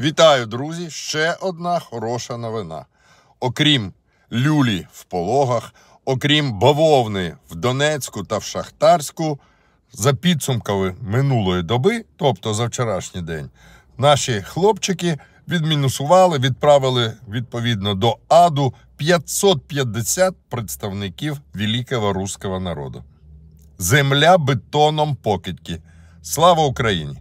Вітаю, друзі! Ще одна хороша новина. Окрім люлі в пологах, окрім бавовни в Донецьку та в Шахтарську, за підсумками минулої доби, тобто за вчорашній день, наші хлопчики відмінусували, відправили відповідно до аду 550 представників великого руського народу. Земля бетоном покидьки. Слава Україні!